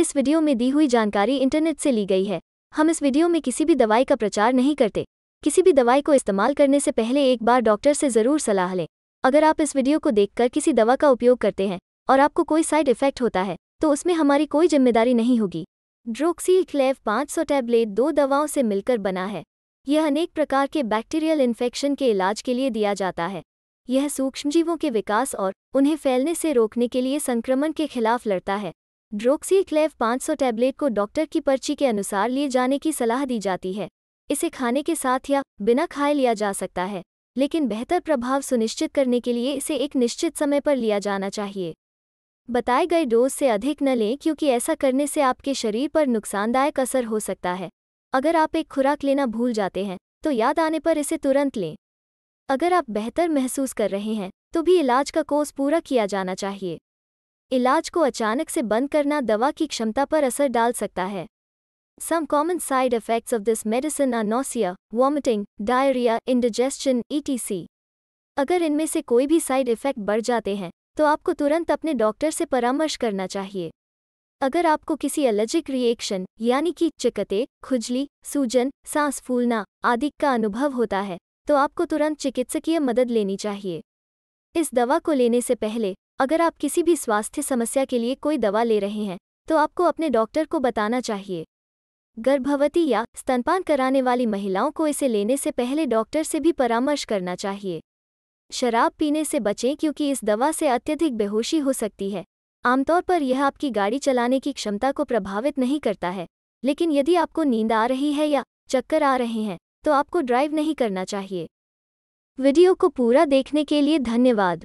इस वीडियो में दी हुई जानकारी इंटरनेट से ली गई है हम इस वीडियो में किसी भी दवाई का प्रचार नहीं करते किसी भी दवाई को इस्तेमाल करने से पहले एक बार डॉक्टर से ज़रूर सलाह लें अगर आप इस वीडियो को देखकर किसी दवा का उपयोग करते हैं और आपको कोई साइड इफेक्ट होता है तो उसमें हमारी कोई जिम्मेदारी नहीं होगी ड्रोक्सी क्लेव 500 टैबलेट दो दवाओं से मिलकर बना है यह अनेक प्रकार के बैक्टीरियल इन्फेक्शन के इलाज के लिए दिया जाता है यह सूक्ष्मजीवों के विकास और उन्हें फैलने से रोकने के लिए संक्रमण के खिलाफ लड़ता है ड्रोक्सीक्लेव 500 टैबलेट को डॉक्टर की पर्ची के अनुसार लिए जाने की सलाह दी जाती है इसे खाने के साथ या बिना खाए लिया जा सकता है लेकिन बेहतर प्रभाव सुनिश्चित करने के लिए इसे एक निश्चित समय पर लिया जाना चाहिए बताए गए डोज से अधिक न लें क्योंकि ऐसा करने से आपके शरीर पर नुकसानदायक असर हो सकता है अगर आप एक खुराक लेना भूल जाते हैं तो याद आने पर इसे तुरंत लें अगर आप बेहतर महसूस कर रहे हैं तो भी इलाज का कोर्स पूरा किया जाना चाहिए इलाज को अचानक से बंद करना दवा की क्षमता पर असर डाल सकता है some common side effects of this medicine are nausea vomiting diarrhoea indigestion ETC अगर इनमें से कोई भी साइड इफेक्ट बढ़ जाते हैं तो आपको तुरंत अपने डॉक्टर से परामर्श करना चाहिए अगर आपको किसी एलर्जिक रिएक्शन यानी कि चिकते खुजली सूजन सांस फूलना आदि का अनुभव होता है तो आपको तुरंत चिकित्सकीय मदद लेनी चाहिए इस दवा को लेने से पहले अगर आप किसी भी स्वास्थ्य समस्या के लिए कोई दवा ले रहे हैं तो आपको अपने डॉक्टर को बताना चाहिए गर्भवती या स्तनपान कराने वाली महिलाओं को इसे लेने से पहले डॉक्टर से भी परामर्श करना चाहिए शराब पीने से बचें क्योंकि इस दवा से अत्यधिक बेहोशी हो सकती है आमतौर पर यह आपकी गाड़ी चलाने की क्षमता को प्रभावित नहीं करता है लेकिन यदि आपको नींद आ रही है या चक्कर आ रहे हैं तो आपको ड्राइव नहीं करना चाहिए वीडियो को पूरा देखने के लिए धन्यवाद